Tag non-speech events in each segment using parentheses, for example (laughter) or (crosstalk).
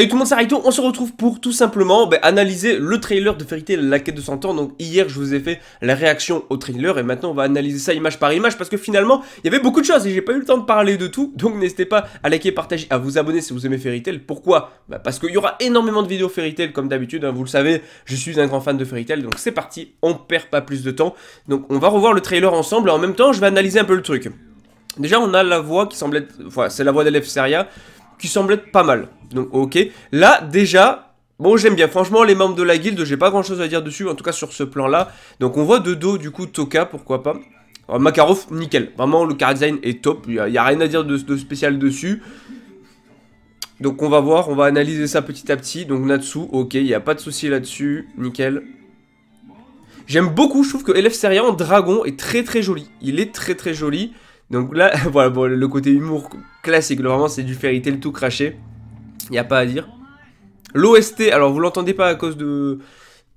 Salut tout le monde, c'est Raito, on se retrouve pour tout simplement ben, analyser le trailer de Tail, la quête de 100 ans. Donc hier je vous ai fait la réaction au trailer et maintenant on va analyser ça image par image parce que finalement il y avait beaucoup de choses et j'ai pas eu le temps de parler de tout. Donc n'hésitez pas à liker, partager, à vous abonner si vous aimez Fairy Pourquoi ben, Parce qu'il y aura énormément de vidéos Fairy Tail comme d'habitude, hein, vous le savez, je suis un grand fan de Fairy Tail, donc c'est parti, on perd pas plus de temps. Donc on va revoir le trailer ensemble et en même temps je vais analyser un peu le truc. Déjà on a la voix qui semble être, enfin c'est la voix d'Elef Seria qui semble être pas mal. Donc ok, là déjà, Bon, j'aime bien. Franchement, les membres de la guilde, j'ai pas grand chose à dire dessus, en tout cas sur ce plan-là. Donc, on voit de dos, du coup, Toka, pourquoi pas. Oh, Makarov, nickel. Vraiment, le car design est top. Il y, a rien à dire de, spécial dessus. Donc, on va voir, on va analyser ça petit à petit. Donc, Natsu, ok, il n'y a pas de souci là-dessus. Nickel. J'aime beaucoup, je trouve que Elef Seria en dragon est très très joli. Il est très très joli. Donc là, (laughs) voilà, le côté humour classique, vraiment c'est du fairy tale tout craché. Il n'y a pas à dire. L'OST, alors vous l'entendez pas à cause de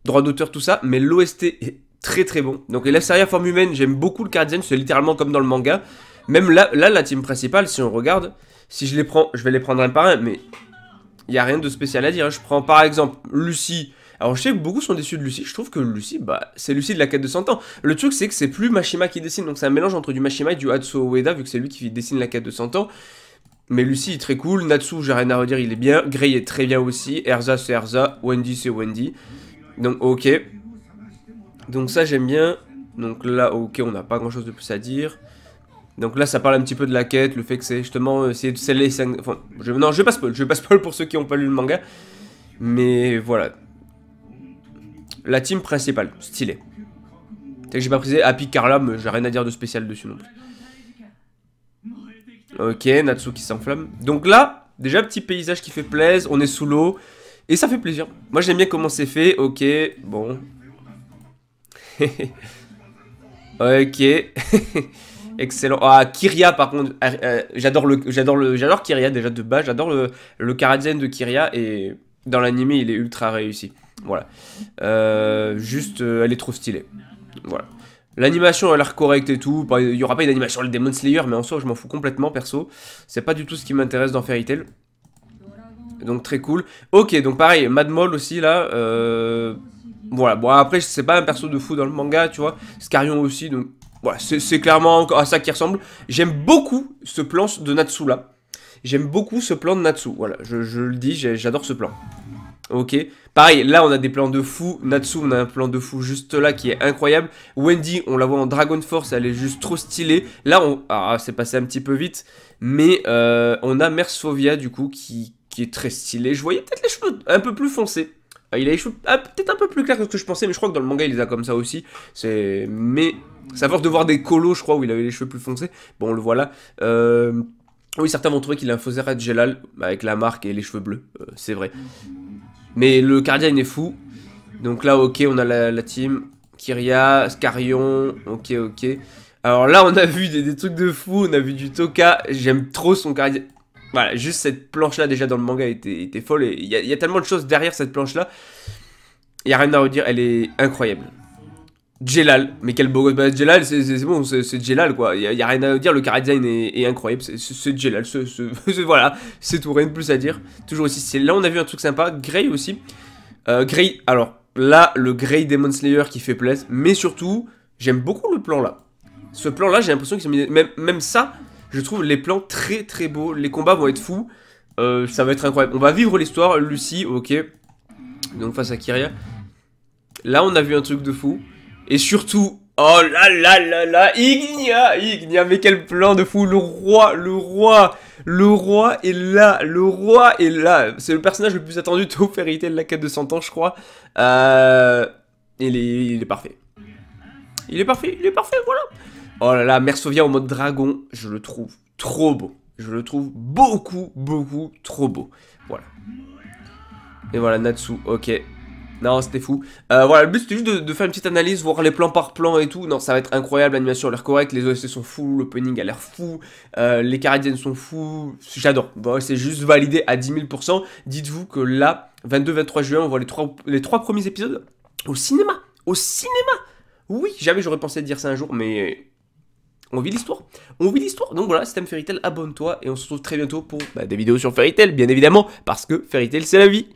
droit d'auteur, tout ça, mais l'OST est très très bon. Donc série à Forme Humaine, j'aime beaucoup le cardien, c'est littéralement comme dans le manga. Même là, là, la team principale, si on regarde, si je les prends, je vais les prendre un par un, mais il n'y a rien de spécial à dire. Hein. Je prends par exemple Lucie, alors je sais que beaucoup sont déçus de Lucie, je trouve que Lucie, bah, c'est Lucie de la quête de 100 ans. Le truc c'est que c'est plus Mashima qui dessine, donc c'est un mélange entre du Mashima et du Hatsuo Ueda, vu que c'est lui qui dessine la quête de 100 ans. Mais Lucie est très cool, Natsu, j'ai rien à redire, il est bien, Grey est très bien aussi, Erza c'est Erza, Wendy c'est Wendy. Donc ok. Donc ça j'aime bien. Donc là ok, on n'a pas grand chose de plus à dire. Donc là, ça parle un petit peu de la quête, le fait que c'est justement euh, c'est les Enfin, je, non, je vais pas je vais pas pour ceux qui n'ont pas lu le manga. Mais voilà. La team principale, stylé. C'est que j'ai pas précisé Happy Carla, mais j'ai rien à dire de spécial dessus non plus. Ok, Natsu qui s'enflamme. Donc là, déjà petit paysage qui fait plaisir, on est sous l'eau. Et ça fait plaisir. Moi j'aime bien comment c'est fait, ok, bon. (laughs) ok. (laughs) Excellent. Ah, Kiria, par contre, ah, euh, j'adore le, j'adore le, Kyria déjà de base. j'adore le, le de Kiria. et dans l'anime il est ultra réussi. Voilà. Euh, juste, euh, elle est trop stylée. Voilà. L'animation a l'air correcte et tout. Il n'y aura pas une animation le Demon Slayer, mais en soi, je m'en fous complètement, perso. C'est pas du tout ce qui m'intéresse dans Fairy Tail. Donc très cool. Ok, donc pareil, Mad aussi là. Euh, voilà, bon après c'est pas un perso de fou dans le manga, tu vois. Scarion aussi, donc voilà, c'est clairement encore à ça qui ressemble. J'aime beaucoup ce plan de Natsu là. J'aime beaucoup ce plan de Natsu, voilà, je le dis, j'adore ce plan. Ok, pareil, là on a des plans de fou. Natsu, on a un plan de fou juste là qui est incroyable. Wendy, on la voit en Dragon Force, elle est juste trop stylée. Là, on... Ah, c'est passé un petit peu vite, mais euh, on a Mersovia du coup qui, est très stylée. Je voyais peut-être les cheveux un peu plus foncés. Ah, il a les cheveux ah, peut-être un peu plus clairs que ce que je pensais, mais je crois que dans le manga il les a comme ça aussi. C'est, mais ça force de voir des colos, je crois, où il avait les cheveux plus foncés. Bon, on le voit là. Euh, oui, certains vont trouver qu'il a un faux avec la marque et les cheveux bleus. Euh, c'est vrai. Mais le il est fou. Donc là, ok, on a la, team. Kyria, skarion ok, ok. Alors là, on a vu des, trucs de fou, on a vu du Toka. J'aime trop son cardia. Voilà, juste cette planche-là, déjà dans le manga, était, folle. Et il y, y, a tellement de choses derrière cette planche-là. Il n'y a rien à redire, elle est incroyable. Jelal, mais quel beau gosse bah, Jelal, c'est bon, c'est Jelal quoi, il a, rien à dire, le carré design est, incroyable, c'est Jelal, (laughs) ce, voilà, c'est tout, rien de plus à dire, toujours aussi Là on a vu un truc sympa, Grey aussi, euh, Grey, alors là le Grey Demon Slayer qui fait plaisir, mais surtout, j'aime beaucoup le plan là, ce plan là j'ai l'impression qu'ils ont mis, même, ça, je trouve les plans très très beaux, les combats vont être fous, euh, ça va être incroyable, on va vivre l'histoire, Lucie, ok, donc face à Kyria, là on a vu un truc de fou, et surtout, oh là là là là, Igna, Ignia, mais quel plan de fou, le roi, le roi, le roi est là, le roi est là. C'est le personnage le plus attendu de tout Fairy de la quête de 100 ans, je crois. Euh, il, est, il est parfait. Il est parfait, il est parfait, voilà. Oh là là, Mersovia en mode dragon, je le trouve trop beau. Je le trouve beaucoup, beaucoup trop beau. Voilà. Et voilà, Natsu, ok. Non, c'était fou. Euh, voilà, le but c'était juste de, faire une petite analyse, voir les plans par plan et tout. Non, ça va être incroyable, l'animation a l'air correcte, les OSC sont fous, l'opening a l'air fou, euh, les caradiennes sont fous. J'adore. Bon, c'est juste validé à 10 000%. Dites-vous que là, 22-23 juin, on voit les trois, les trois premiers épisodes au cinéma. Au cinéma Oui, jamais j'aurais pensé dire ça un jour, mais on vit l'histoire. On vit l'histoire. Donc voilà, si t'aimes abonne-toi et on se retrouve très bientôt pour bah, des vidéos sur Fairy bien évidemment, parce que Fairy c'est la vie.